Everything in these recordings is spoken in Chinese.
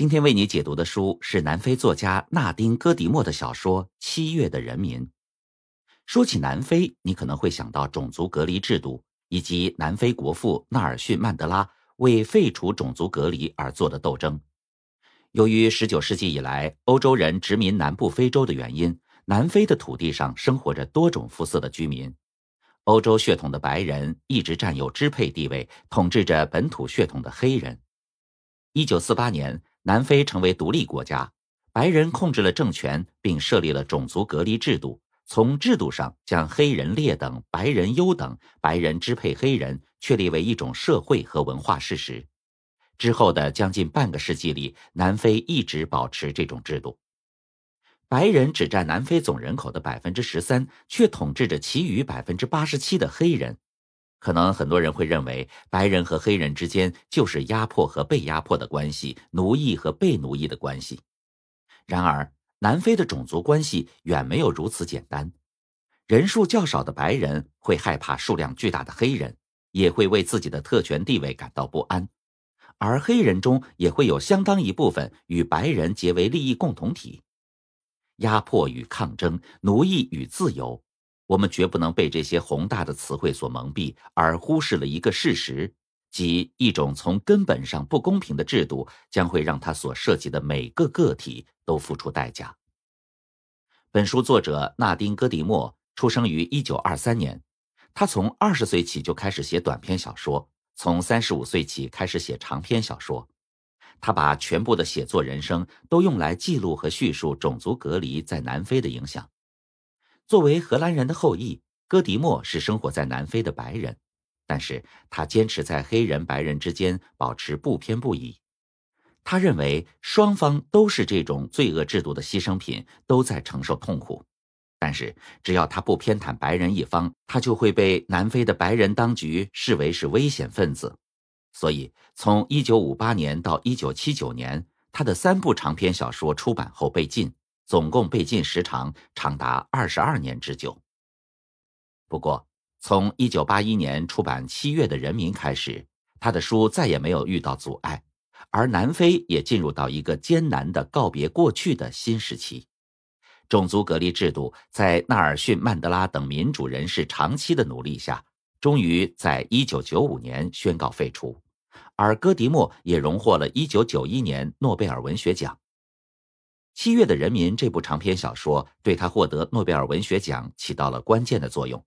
今天为你解读的书是南非作家纳丁·戈迪莫的小说《七月的人民》。说起南非，你可能会想到种族隔离制度以及南非国父纳尔逊·曼德拉为废除种族隔离而做的斗争。由于十九世纪以来欧洲人殖民南部非洲的原因，南非的土地上生活着多种肤色的居民。欧洲血统的白人一直占有支配地位，统治着本土血统的黑人。一九四八年。南非成为独立国家，白人控制了政权，并设立了种族隔离制度，从制度上将黑人劣等、白人优等、白人支配黑人确立为一种社会和文化事实。之后的将近半个世纪里，南非一直保持这种制度。白人只占南非总人口的百分之十三，却统治着其余百分之八十七的黑人。可能很多人会认为，白人和黑人之间就是压迫和被压迫的关系，奴役和被奴役的关系。然而，南非的种族关系远没有如此简单。人数较少的白人会害怕数量巨大的黑人，也会为自己的特权地位感到不安；而黑人中也会有相当一部分与白人结为利益共同体。压迫与抗争，奴役与自由。我们绝不能被这些宏大的词汇所蒙蔽，而忽视了一个事实，即一种从根本上不公平的制度将会让他所涉及的每个个体都付出代价。本书作者纳丁·戈迪莫出生于一九二三年，他从二十岁起就开始写短篇小说，从三十五岁起开始写长篇小说。他把全部的写作人生都用来记录和叙述种族隔离在南非的影响。作为荷兰人的后裔，戈迪莫是生活在南非的白人，但是他坚持在黑人白人之间保持不偏不倚。他认为双方都是这种罪恶制度的牺牲品，都在承受痛苦。但是只要他不偏袒白人一方，他就会被南非的白人当局视为是危险分子。所以，从一九五八年到一九七九年，他的三部长篇小说出版后被禁。总共被禁时长长达二十二年之久。不过，从1981年出版《七月的人民》开始，他的书再也没有遇到阻碍，而南非也进入到一个艰难的告别过去的新时期。种族隔离制度在纳尔逊·曼德拉等民主人士长期的努力下，终于在1995年宣告废除，而戈迪莫也荣获了1991年诺贝尔文学奖。《七月的人民》这部长篇小说对他获得诺贝尔文学奖起到了关键的作用。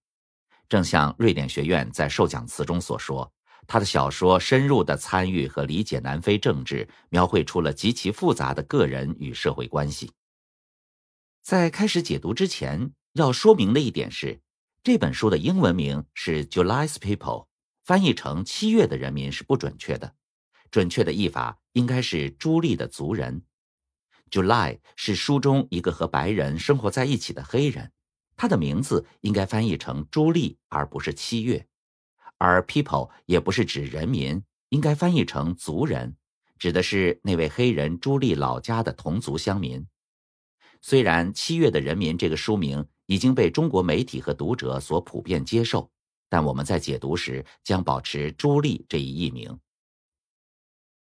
正像瑞典学院在授奖词中所说，他的小说深入的参与和理解南非政治，描绘出了极其复杂的个人与社会关系。在开始解读之前，要说明的一点是，这本书的英文名是 July's People，翻译成“七月的人民”是不准确的，准确的译法应该是“朱莉的族人”。July 是书中一个和白人生活在一起的黑人，他的名字应该翻译成朱莉而不是七月，而 people 也不是指人民，应该翻译成族人，指的是那位黑人朱莉老家的同族乡民。虽然《七月的人民》这个书名已经被中国媒体和读者所普遍接受，但我们在解读时将保持朱莉这一译名。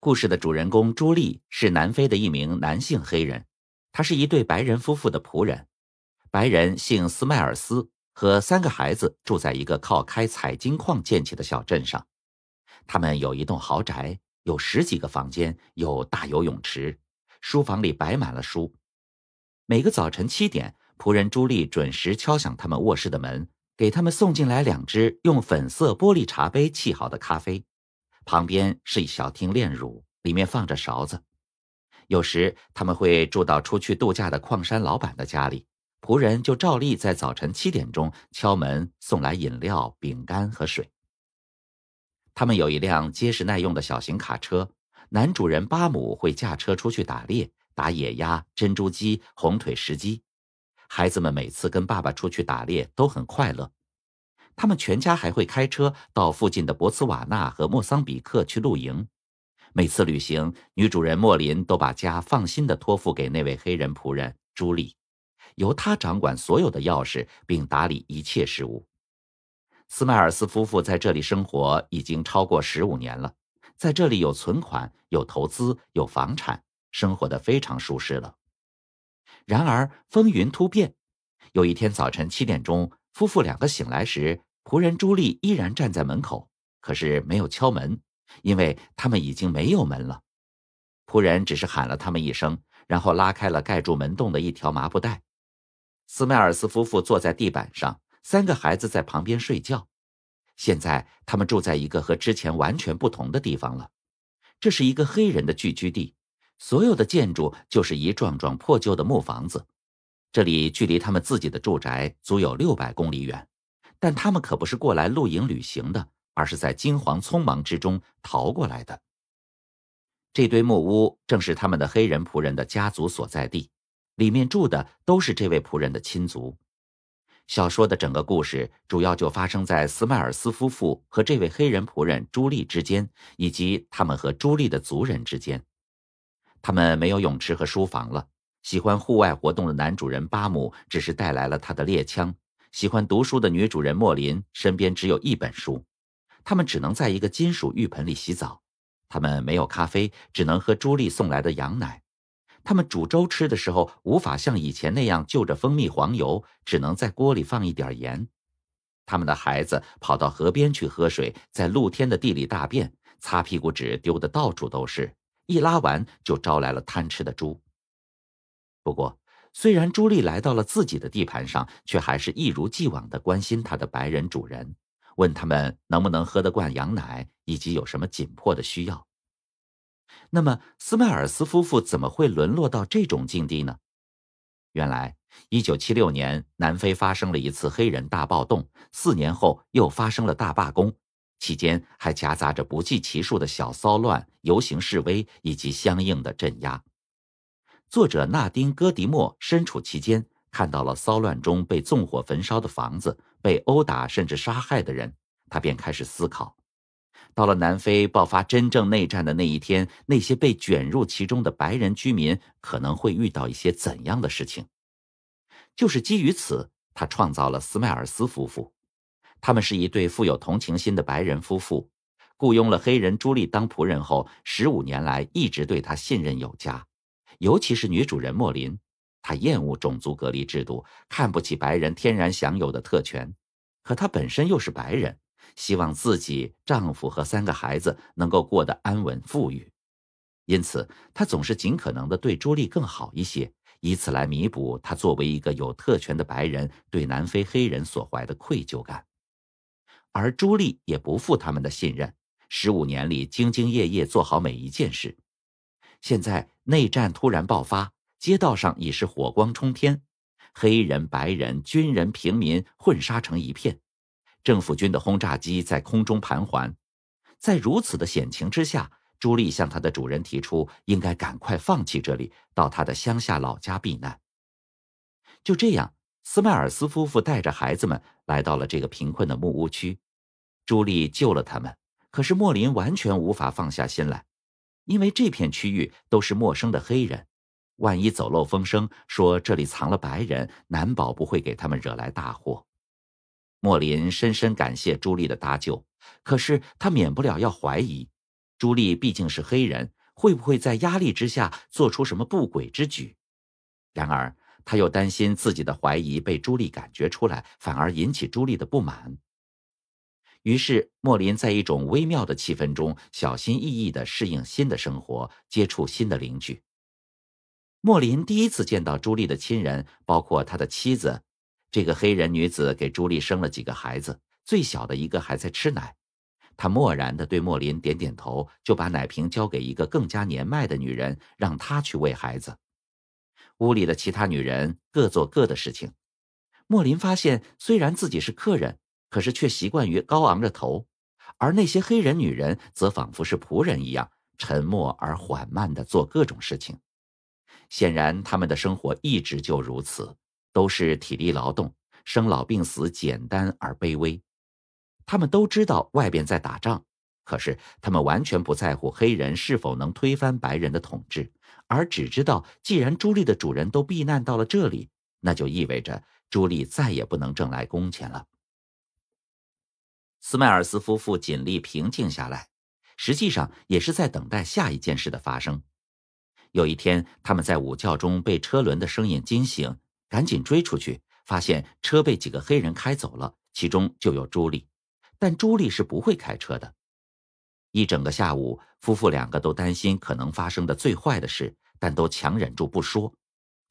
故事的主人公朱莉是南非的一名男性黑人，他是一对白人夫妇的仆人。白人姓斯迈尔斯，和三个孩子住在一个靠开采金矿建起的小镇上。他们有一栋豪宅，有十几个房间，有大游泳池，书房里摆满了书。每个早晨七点，仆人朱莉准时敲响他们卧室的门，给他们送进来两只用粉色玻璃茶杯沏好的咖啡。旁边是一小厅炼乳，里面放着勺子。有时他们会住到出去度假的矿山老板的家里，仆人就照例在早晨七点钟敲门，送来饮料、饼干和水。他们有一辆结实耐用的小型卡车，男主人巴姆会驾车出去打猎，打野鸭、珍珠鸡、红腿石鸡。孩子们每次跟爸爸出去打猎都很快乐。他们全家还会开车到附近的博茨瓦纳和莫桑比克去露营。每次旅行，女主人莫林都把家放心地托付给那位黑人仆人朱莉，由他掌管所有的钥匙，并打理一切事务。斯迈尔斯夫妇在这里生活已经超过十五年了，在这里有存款、有投资、有房产，生活的非常舒适了。然而风云突变，有一天早晨七点钟，夫妇两个醒来时，仆人朱莉依然站在门口，可是没有敲门，因为他们已经没有门了。仆人只是喊了他们一声，然后拉开了盖住门洞的一条麻布袋。斯迈尔斯夫妇坐在地板上，三个孩子在旁边睡觉。现在他们住在一个和之前完全不同的地方了。这是一个黑人的聚居地，所有的建筑就是一幢幢破旧的木房子。这里距离他们自己的住宅足有六百公里远。但他们可不是过来露营旅行的，而是在惊惶匆忙之中逃过来的。这堆木屋正是他们的黑人仆人的家族所在地，里面住的都是这位仆人的亲族。小说的整个故事主要就发生在斯迈尔斯夫妇和这位黑人仆人朱莉之间，以及他们和朱莉的族人之间。他们没有泳池和书房了，喜欢户外活动的男主人巴姆只是带来了他的猎枪。喜欢读书的女主人莫林身边只有一本书，他们只能在一个金属浴盆里洗澡，他们没有咖啡，只能喝朱莉送来的羊奶，他们煮粥吃的时候无法像以前那样就着蜂蜜黄油，只能在锅里放一点盐，他们的孩子跑到河边去喝水，在露天的地里大便，擦屁股纸丢的到处都是，一拉完就招来了贪吃的猪。不过。虽然朱莉来到了自己的地盘上，却还是一如既往的关心她的白人主人，问他们能不能喝得惯羊奶，以及有什么紧迫的需要。那么斯迈尔斯夫妇怎么会沦落到这种境地呢？原来，一九七六年南非发生了一次黑人大暴动，四年后又发生了大罢工，期间还夹杂着不计其数的小骚乱、游行示威以及相应的镇压。作者纳丁·戈迪莫身处其间，看到了骚乱中被纵火焚烧的房子、被殴打甚至杀害的人，他便开始思考：到了南非爆发真正内战的那一天，那些被卷入其中的白人居民可能会遇到一些怎样的事情？就是基于此，他创造了斯迈尔斯夫妇。他们是一对富有同情心的白人夫妇，雇佣了黑人朱莉当仆人后，十五年来一直对他信任有加。尤其是女主人莫林，她厌恶种族隔离制度，看不起白人天然享有的特权，可她本身又是白人，希望自己丈夫和三个孩子能够过得安稳富裕，因此她总是尽可能的对朱莉更好一些，以此来弥补她作为一个有特权的白人对南非黑人所怀的愧疚感。而朱莉也不负他们的信任，十五年里兢兢业业做好每一件事。现在内战突然爆发，街道上已是火光冲天，黑人、白人、军人、平民混杀成一片。政府军的轰炸机在空中盘桓。在如此的险情之下，朱莉向他的主人提出，应该赶快放弃这里，到他的乡下老家避难。就这样，斯迈尔斯夫妇带着孩子们来到了这个贫困的木屋区。朱莉救了他们，可是莫林完全无法放下心来。因为这片区域都是陌生的黑人，万一走漏风声说这里藏了白人，难保不会给他们惹来大祸。莫林深深感谢朱莉的搭救，可是他免不了要怀疑：朱莉毕竟是黑人，会不会在压力之下做出什么不轨之举？然而他又担心自己的怀疑被朱莉感觉出来，反而引起朱莉的不满。于是，莫林在一种微妙的气氛中，小心翼翼的适应新的生活，接触新的邻居。莫林第一次见到朱莉的亲人，包括他的妻子，这个黑人女子给朱莉生了几个孩子，最小的一个还在吃奶。他漠然的对莫林点点头，就把奶瓶交给一个更加年迈的女人，让她去喂孩子。屋里的其他女人各做各的事情。莫林发现，虽然自己是客人。可是却习惯于高昂着头，而那些黑人女人则仿佛是仆人一样，沉默而缓慢的做各种事情。显然，他们的生活一直就如此，都是体力劳动，生老病死，简单而卑微。他们都知道外边在打仗，可是他们完全不在乎黑人是否能推翻白人的统治，而只知道，既然朱莉的主人都避难到了这里，那就意味着朱莉再也不能挣来工钱了。斯迈尔斯夫妇尽力平静下来，实际上也是在等待下一件事的发生。有一天，他们在午觉中被车轮的声音惊醒，赶紧追出去，发现车被几个黑人开走了，其中就有朱莉，但朱莉是不会开车的。一整个下午，夫妇两个都担心可能发生的最坏的事，但都强忍住不说，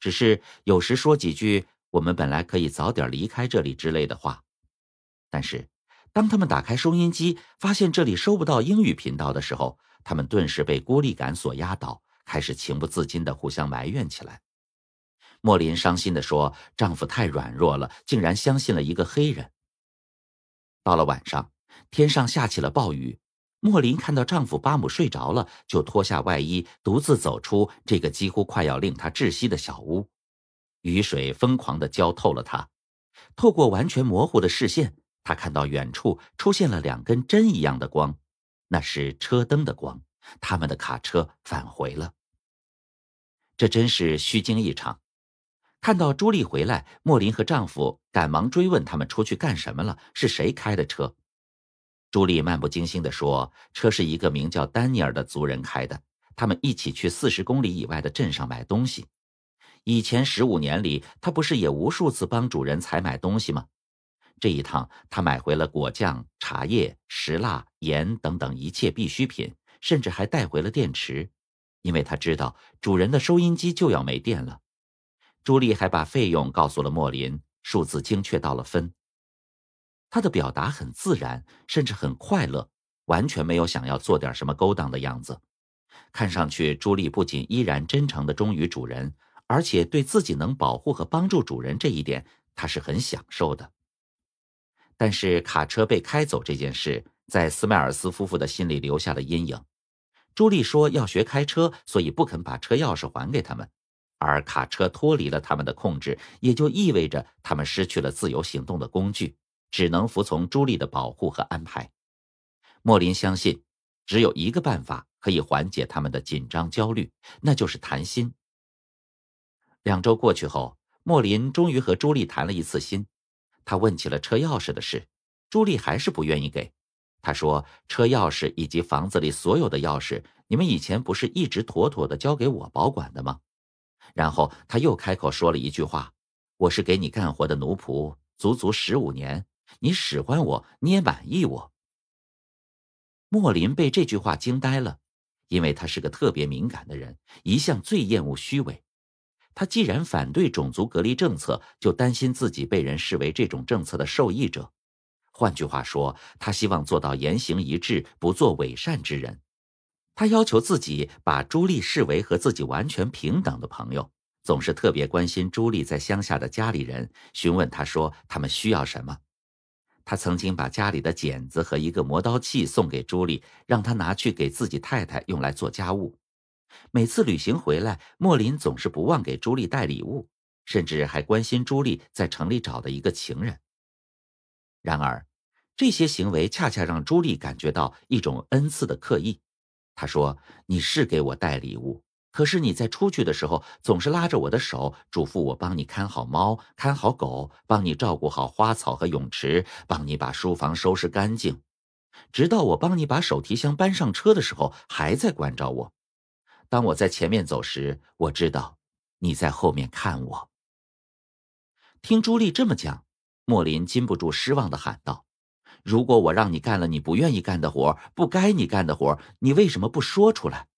只是有时说几句“我们本来可以早点离开这里”之类的话。但是，当他们打开收音机，发现这里收不到英语频道的时候，他们顿时被孤立感所压倒，开始情不自禁地互相埋怨起来。莫林伤心地说：“丈夫太软弱了，竟然相信了一个黑人。”到了晚上，天上下起了暴雨，莫林看到丈夫巴姆睡着了，就脱下外衣，独自走出这个几乎快要令她窒息的小屋。雨水疯狂地浇透了她，透过完全模糊的视线。他看到远处出现了两根针一样的光，那是车灯的光。他们的卡车返回了。这真是虚惊一场。看到朱莉回来，莫林和丈夫赶忙追问他们出去干什么了，是谁开的车？朱莉漫不经心的说：“车是一个名叫丹尼尔的族人开的，他们一起去四十公里以外的镇上买东西。以前十五年里，他不是也无数次帮主人采买东西吗？”这一趟，他买回了果酱、茶叶、石蜡、盐等等一切必需品，甚至还带回了电池，因为他知道主人的收音机就要没电了。朱莉还把费用告诉了莫林，数字精确到了分。他的表达很自然，甚至很快乐，完全没有想要做点什么勾当的样子。看上去，朱莉不仅依然真诚地忠于主人，而且对自己能保护和帮助主人这一点，他是很享受的。但是卡车被开走这件事，在斯迈尔斯夫妇的心里留下了阴影。朱莉说要学开车，所以不肯把车钥匙还给他们。而卡车脱离了他们的控制，也就意味着他们失去了自由行动的工具，只能服从朱莉的保护和安排。莫林相信，只有一个办法可以缓解他们的紧张焦虑，那就是谈心。两周过去后，莫林终于和朱莉谈了一次心。他问起了车钥匙的事，朱莉还是不愿意给。他说：“车钥匙以及房子里所有的钥匙，你们以前不是一直妥妥的交给我保管的吗？”然后他又开口说了一句话：“我是给你干活的奴仆，足足十五年，你使唤我，你也满意我。”莫林被这句话惊呆了，因为他是个特别敏感的人，一向最厌恶虚伪。他既然反对种族隔离政策，就担心自己被人视为这种政策的受益者。换句话说，他希望做到言行一致，不做伪善之人。他要求自己把朱莉视为和自己完全平等的朋友，总是特别关心朱莉在乡下的家里人，询问他说他们需要什么。他曾经把家里的剪子和一个磨刀器送给朱莉，让她拿去给自己太太用来做家务。每次旅行回来，莫林总是不忘给朱莉带礼物，甚至还关心朱莉在城里找的一个情人。然而，这些行为恰恰让朱莉感觉到一种恩赐的刻意。她说：“你是给我带礼物，可是你在出去的时候总是拉着我的手，嘱咐我帮你看好猫、看好狗，帮你照顾好花草和泳池，帮你把书房收拾干净，直到我帮你把手提箱搬上车的时候，还在关照我。”当我在前面走时，我知道你在后面看我。听朱莉这么讲，莫林禁不住失望的喊道：“如果我让你干了你不愿意干的活、不该你干的活，你为什么不说出来？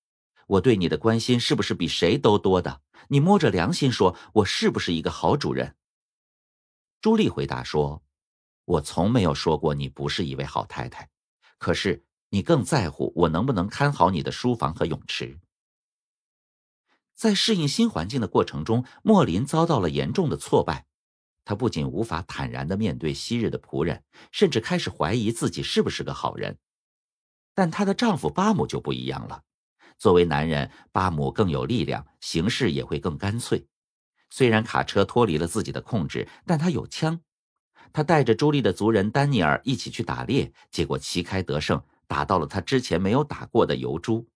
我对你的关心是不是比谁都多的？你摸着良心说，我是不是一个好主人？”朱莉回答说：“我从没有说过你不是一位好太太，可是你更在乎我能不能看好你的书房和泳池。”在适应新环境的过程中，莫林遭到了严重的挫败。她不仅无法坦然地面对昔日的仆人，甚至开始怀疑自己是不是个好人。但她的丈夫巴姆就不一样了。作为男人，巴姆更有力量，行事也会更干脆。虽然卡车脱离了自己的控制，但他有枪。他带着朱莉的族人丹尼尔一起去打猎，结果旗开得胜，打到了他之前没有打过的油猪。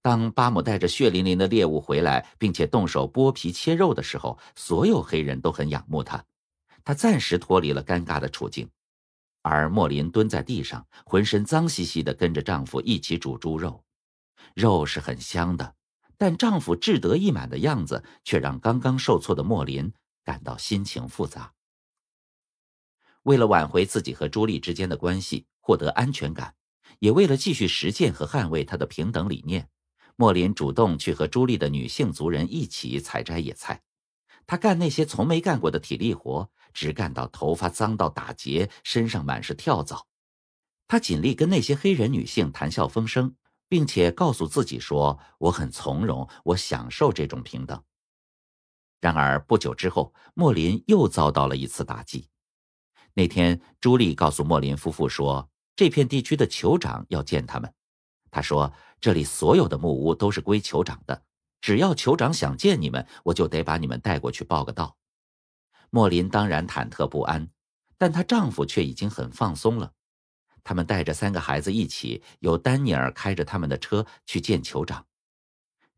当巴姆带着血淋淋的猎物回来，并且动手剥皮切肉的时候，所有黑人都很仰慕他。他暂时脱离了尴尬的处境，而莫林蹲在地上，浑身脏兮兮的，跟着丈夫一起煮猪肉。肉是很香的，但丈夫志得意满的样子却让刚刚受挫的莫林感到心情复杂。为了挽回自己和朱莉之间的关系，获得安全感，也为了继续实践和捍卫他的平等理念。莫林主动去和朱莉的女性族人一起采摘野菜，他干那些从没干过的体力活，只干到头发脏到打结，身上满是跳蚤。他尽力跟那些黑人女性谈笑风生，并且告诉自己说：“我很从容，我享受这种平等。”然而不久之后，莫林又遭到了一次打击。那天，朱莉告诉莫林夫妇说，这片地区的酋长要见他们。他说：“这里所有的木屋都是归酋长的，只要酋长想见你们，我就得把你们带过去报个到。”莫林当然忐忑不安，但她丈夫却已经很放松了。他们带着三个孩子一起，由丹尼尔开着他们的车去见酋长。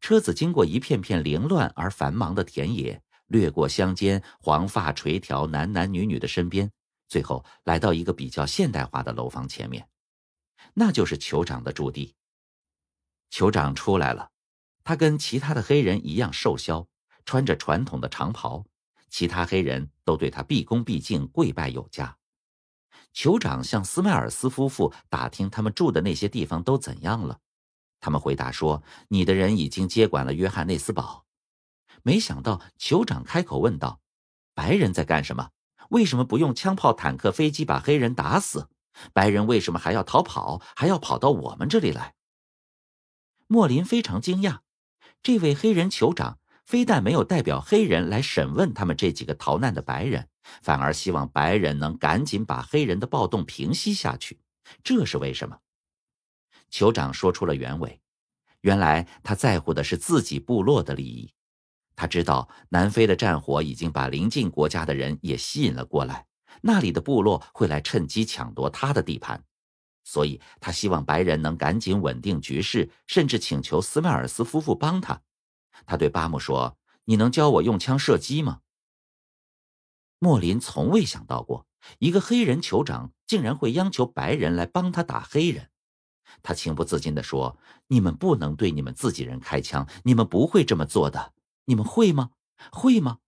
车子经过一片片凌乱而繁忙的田野，掠过乡间黄发垂髫男男女女的身边，最后来到一个比较现代化的楼房前面，那就是酋长的驻地。酋长出来了，他跟其他的黑人一样瘦削，穿着传统的长袍。其他黑人都对他毕恭毕敬，跪拜有加。酋长向斯迈尔斯夫妇打听他们住的那些地方都怎样了。他们回答说：“你的人已经接管了约翰内斯堡。”没想到酋长开口问道：“白人在干什么？为什么不用枪炮、坦克、飞机把黑人打死？白人为什么还要逃跑，还要跑到我们这里来？”莫林非常惊讶，这位黑人酋长非但没有代表黑人来审问他们这几个逃难的白人，反而希望白人能赶紧把黑人的暴动平息下去。这是为什么？酋长说出了原委：原来他在乎的是自己部落的利益。他知道南非的战火已经把邻近国家的人也吸引了过来，那里的部落会来趁机抢夺他的地盘。所以他希望白人能赶紧稳定局势，甚至请求斯迈尔斯夫妇帮他。他对巴姆说：“你能教我用枪射击吗？”莫林从未想到过，一个黑人酋长竟然会央求白人来帮他打黑人。他情不自禁的说：“你们不能对你们自己人开枪，你们不会这么做的，你们会吗？会吗？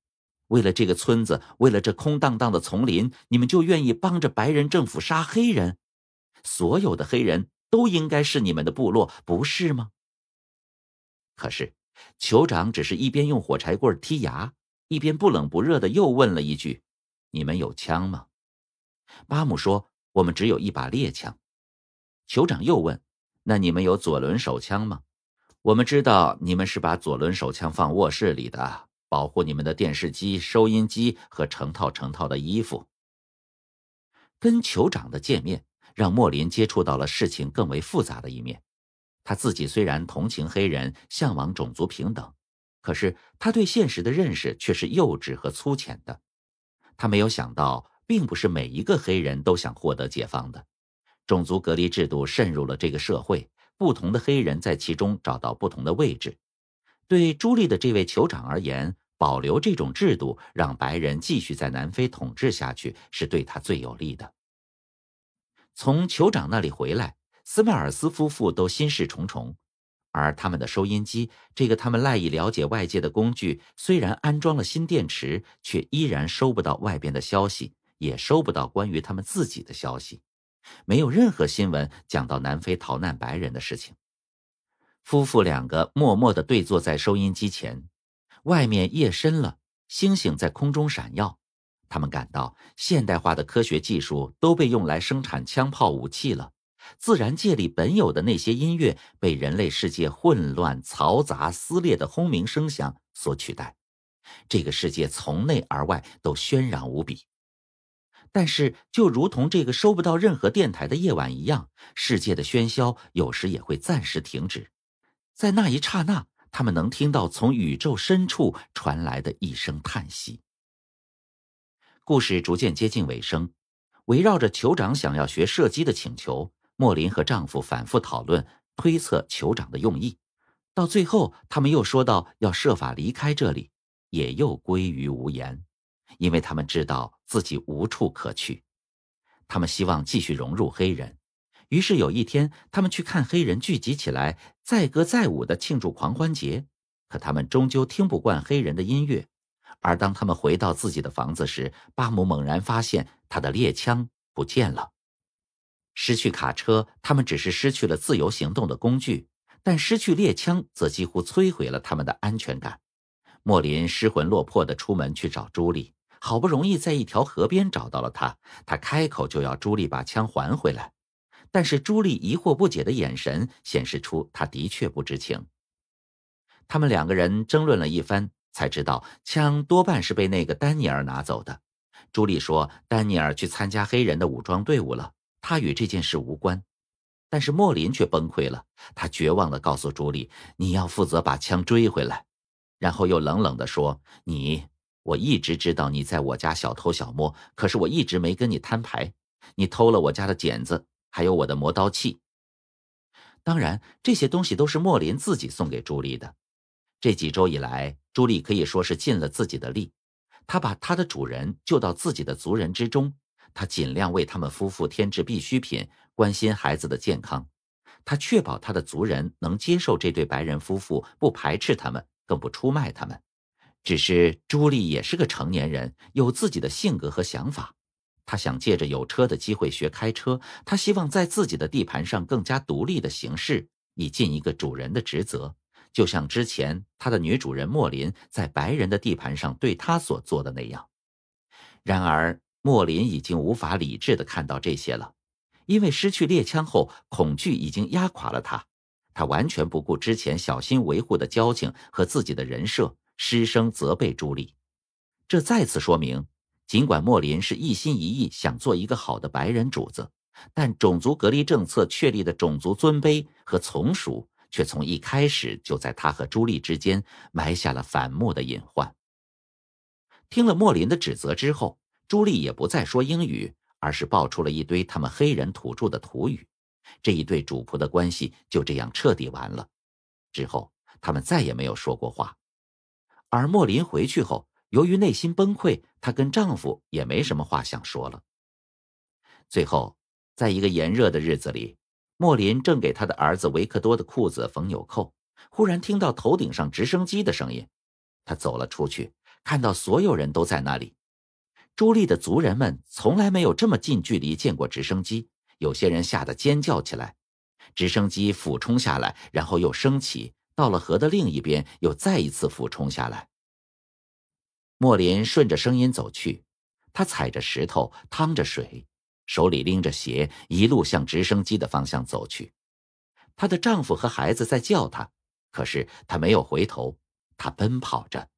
为了这个村子，为了这空荡荡的丛林，你们就愿意帮着白人政府杀黑人？”所有的黑人都应该是你们的部落，不是吗？可是，酋长只是一边用火柴棍剔牙，一边不冷不热的又问了一句：“你们有枪吗？”巴姆说：“我们只有一把猎枪。”酋长又问：“那你们有左轮手枪吗？”我们知道你们是把左轮手枪放卧室里的，保护你们的电视机、收音机和成套成套的衣服。跟酋长的见面。让莫林接触到了事情更为复杂的一面。他自己虽然同情黑人，向往种族平等，可是他对现实的认识却是幼稚和粗浅的。他没有想到，并不是每一个黑人都想获得解放的。种族隔离制度渗入了这个社会，不同的黑人在其中找到不同的位置。对朱莉的这位酋长而言，保留这种制度，让白人继续在南非统治下去，是对他最有利的。从酋长那里回来，斯迈尔斯夫妇都心事重重，而他们的收音机——这个他们赖以了解外界的工具——虽然安装了新电池，却依然收不到外边的消息，也收不到关于他们自己的消息。没有任何新闻讲到南非逃难白人的事情。夫妇两个默默地对坐在收音机前，外面夜深了，星星在空中闪耀。他们感到，现代化的科学技术都被用来生产枪炮武器了；自然界里本有的那些音乐，被人类世界混乱、嘈杂、撕裂的轰鸣声响所取代。这个世界从内而外都喧嚷无比。但是，就如同这个收不到任何电台的夜晚一样，世界的喧嚣有时也会暂时停止。在那一刹那，他们能听到从宇宙深处传来的一声叹息。故事逐渐接近尾声，围绕着酋长想要学射击的请求，莫林和丈夫反复讨论，推测酋长的用意。到最后，他们又说到要设法离开这里，也又归于无言，因为他们知道自己无处可去。他们希望继续融入黑人，于是有一天，他们去看黑人聚集起来载歌载舞的庆祝狂欢节，可他们终究听不惯黑人的音乐。而当他们回到自己的房子时，巴姆猛然发现他的猎枪不见了。失去卡车，他们只是失去了自由行动的工具；但失去猎枪，则几乎摧毁了他们的安全感。莫林失魂落魄的出门去找朱莉，好不容易在一条河边找到了他。他开口就要朱莉把枪还回来，但是朱莉疑惑不解的眼神显示出他的确不知情。他们两个人争论了一番。才知道枪多半是被那个丹尼尔拿走的。朱莉说：“丹尼尔去参加黑人的武装队伍了，他与这件事无关。”但是莫林却崩溃了。他绝望的告诉朱莉：“你要负责把枪追回来。”然后又冷冷的说：“你，我一直知道你在我家小偷小摸，可是我一直没跟你摊牌。你偷了我家的剪子，还有我的磨刀器。当然，这些东西都是莫林自己送给朱莉的。”这几周以来，朱莉可以说是尽了自己的力。她把她的主人救到自己的族人之中，她尽量为他们夫妇添置必需品，关心孩子的健康，她确保她的族人能接受这对白人夫妇，不排斥他们，更不出卖他们。只是朱莉也是个成年人，有自己的性格和想法。她想借着有车的机会学开车，她希望在自己的地盘上更加独立的行事，以尽一个主人的职责。就像之前他的女主人莫林在白人的地盘上对他所做的那样，然而莫林已经无法理智地看到这些了，因为失去猎枪后，恐惧已经压垮了他。他完全不顾之前小心维护的交情和自己的人设，失声责备朱莉。这再次说明，尽管莫林是一心一意想做一个好的白人主子，但种族隔离政策确立的种族尊卑和从属。却从一开始就在他和朱莉之间埋下了反目的隐患。听了莫林的指责之后，朱莉也不再说英语，而是爆出了一堆他们黑人土著的土语。这一对主仆的关系就这样彻底完了。之后，他们再也没有说过话。而莫林回去后，由于内心崩溃，她跟丈夫也没什么话想说了。最后，在一个炎热的日子里。莫林正给他的儿子维克多的裤子缝纽扣，忽然听到头顶上直升机的声音。他走了出去，看到所有人都在那里。朱莉的族人们从来没有这么近距离见过直升机，有些人吓得尖叫起来。直升机俯冲下来，然后又升起，到了河的另一边，又再一次俯冲下来。莫林顺着声音走去，他踩着石头，趟着水。手里拎着鞋，一路向直升机的方向走去。她的丈夫和孩子在叫她，可是她没有回头。她奔跑着，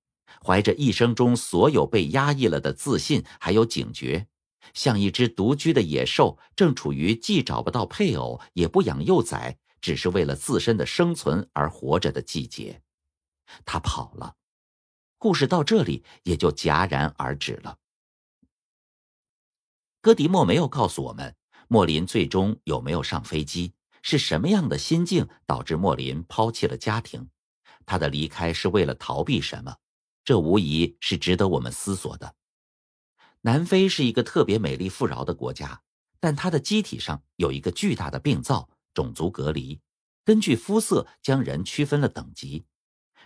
怀着一生中所有被压抑了的自信，还有警觉，像一只独居的野兽，正处于既找不到配偶，也不养幼崽，只是为了自身的生存而活着的季节。她跑了。故事到这里也就戛然而止了。戈迪莫没有告诉我们莫林最终有没有上飞机，是什么样的心境导致莫林抛弃了家庭？他的离开是为了逃避什么？这无疑是值得我们思索的。南非是一个特别美丽富饶的国家，但它的机体上有一个巨大的病灶——种族隔离，根据肤色将人区分了等级。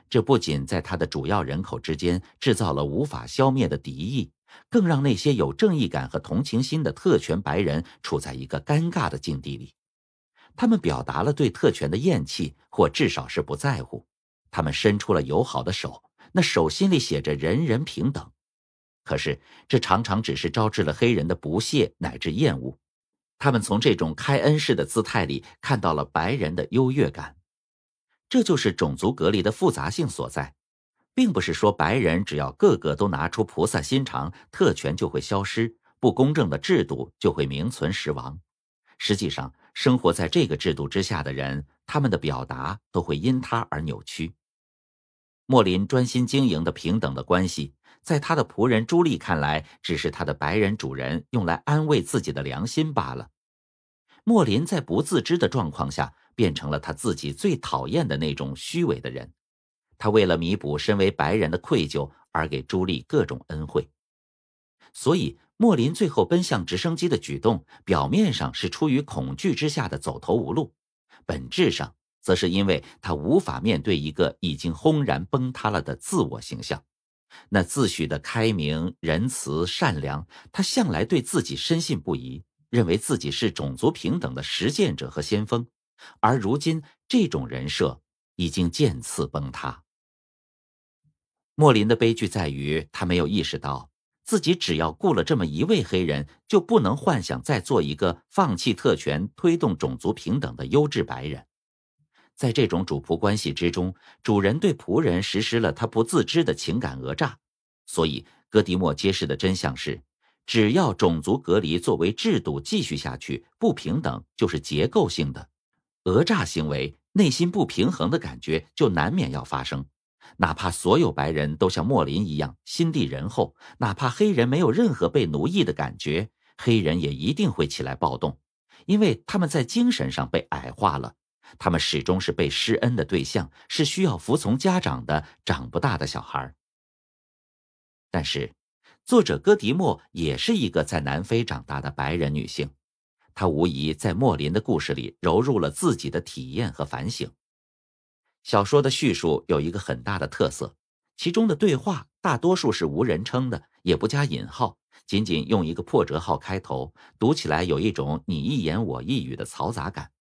这不仅在它的主要人口之间制造了无法消灭的敌意。更让那些有正义感和同情心的特权白人处在一个尴尬的境地里，他们表达了对特权的厌弃，或至少是不在乎。他们伸出了友好的手，那手心里写着“人人平等”。可是，这常常只是招致了黑人的不屑乃至厌恶。他们从这种开恩式的姿态里看到了白人的优越感，这就是种族隔离的复杂性所在。并不是说白人只要个个都拿出菩萨心肠，特权就会消失，不公正的制度就会名存实亡。实际上，生活在这个制度之下的人，他们的表达都会因他而扭曲。莫林专心经营的平等的关系，在他的仆人朱莉看来，只是他的白人主人用来安慰自己的良心罢了。莫林在不自知的状况下，变成了他自己最讨厌的那种虚伪的人。他为了弥补身为白人的愧疚，而给朱莉各种恩惠，所以莫林最后奔向直升机的举动，表面上是出于恐惧之下的走投无路，本质上则是因为他无法面对一个已经轰然崩塌了的自我形象。那自诩的开明、仁慈、善良，他向来对自己深信不疑，认为自己是种族平等的实践者和先锋，而如今这种人设已经渐次崩塌。莫林的悲剧在于，他没有意识到自己只要雇了这么一位黑人，就不能幻想再做一个放弃特权、推动种族平等的优质白人。在这种主仆关系之中，主人对仆人实施了他不自知的情感讹诈。所以，戈迪莫揭示的真相是：只要种族隔离作为制度继续下去，不平等就是结构性的讹诈行为，内心不平衡的感觉就难免要发生。哪怕所有白人都像莫林一样心地仁厚，哪怕黑人没有任何被奴役的感觉，黑人也一定会起来暴动，因为他们在精神上被矮化了，他们始终是被施恩的对象，是需要服从家长的长不大的小孩。但是，作者戈迪莫也是一个在南非长大的白人女性，她无疑在莫林的故事里融入了自己的体验和反省。小说的叙述有一个很大的特色，其中的对话大多数是无人称的，也不加引号，仅仅用一个破折号开头，读起来有一种你一言我一语的嘈杂感。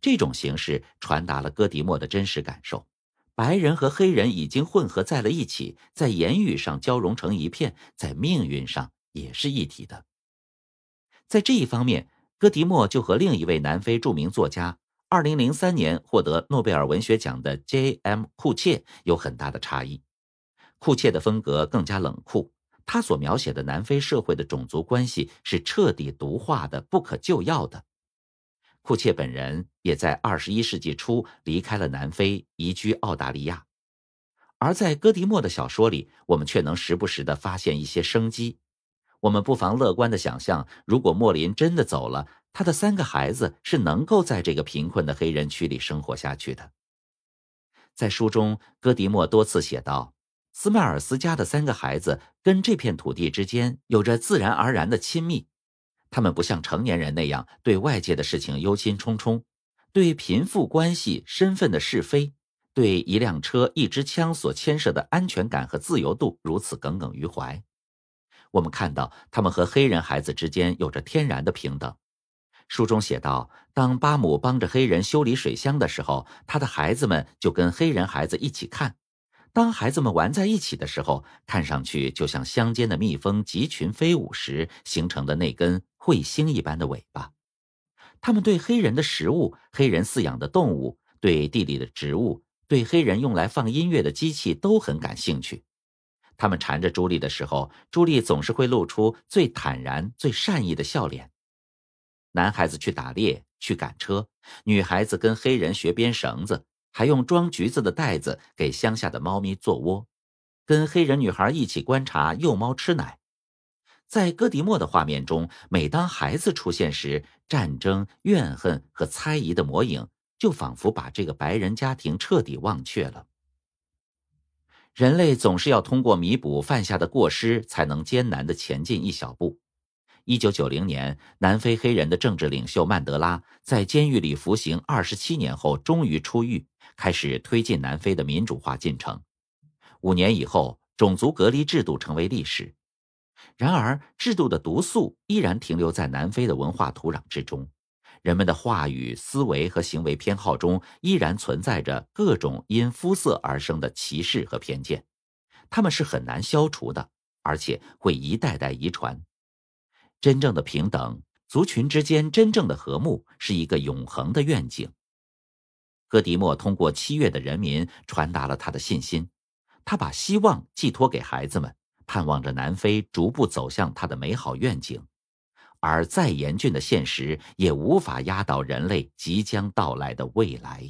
这种形式传达了戈迪莫的真实感受：白人和黑人已经混合在了一起，在言语上交融成一片，在命运上也是一体的。在这一方面，戈迪莫就和另一位南非著名作家。二零零三年获得诺贝尔文学奖的 J.M. 库切有很大的差异。库切的风格更加冷酷，他所描写的南非社会的种族关系是彻底毒化的、不可救药的。库切本人也在二十一世纪初离开了南非，移居澳大利亚。而在戈迪莫的小说里，我们却能时不时的发现一些生机。我们不妨乐观的想象，如果莫林真的走了，他的三个孩子是能够在这个贫困的黑人区里生活下去的。在书中，戈迪莫多次写道，斯迈尔斯家的三个孩子跟这片土地之间有着自然而然的亲密。他们不像成年人那样对外界的事情忧心忡忡，对贫富关系、身份的是非，对一辆车、一支枪所牵涉的安全感和自由度如此耿耿于怀。我们看到，他们和黑人孩子之间有着天然的平等。书中写道，当巴姆帮着黑人修理水箱的时候，他的孩子们就跟黑人孩子一起看。当孩子们玩在一起的时候，看上去就像乡间的蜜蜂集群飞舞时形成的那根彗星一般的尾巴。他们对黑人的食物、黑人饲养的动物、对地里的植物、对黑人用来放音乐的机器都很感兴趣。他们缠着朱莉的时候，朱莉总是会露出最坦然、最善意的笑脸。男孩子去打猎、去赶车，女孩子跟黑人学编绳子，还用装橘子的袋子给乡下的猫咪做窝，跟黑人女孩一起观察幼猫吃奶。在戈迪莫的画面中，每当孩子出现时，战争、怨恨和猜疑的魔影就仿佛把这个白人家庭彻底忘却了。人类总是要通过弥补犯下的过失，才能艰难地前进一小步。一九九零年，南非黑人的政治领袖曼德拉在监狱里服刑二十七年后，终于出狱，开始推进南非的民主化进程。五年以后，种族隔离制度成为历史。然而，制度的毒素依然停留在南非的文化土壤之中。人们的话语、思维和行为偏好中，依然存在着各种因肤色而生的歧视和偏见，他们是很难消除的，而且会一代代遗传。真正的平等、族群之间真正的和睦，是一个永恒的愿景。戈迪莫通过七月的人民传达了他的信心，他把希望寄托给孩子们，盼望着南非逐步走向他的美好愿景。而再严峻的现实，也无法压倒人类即将到来的未来。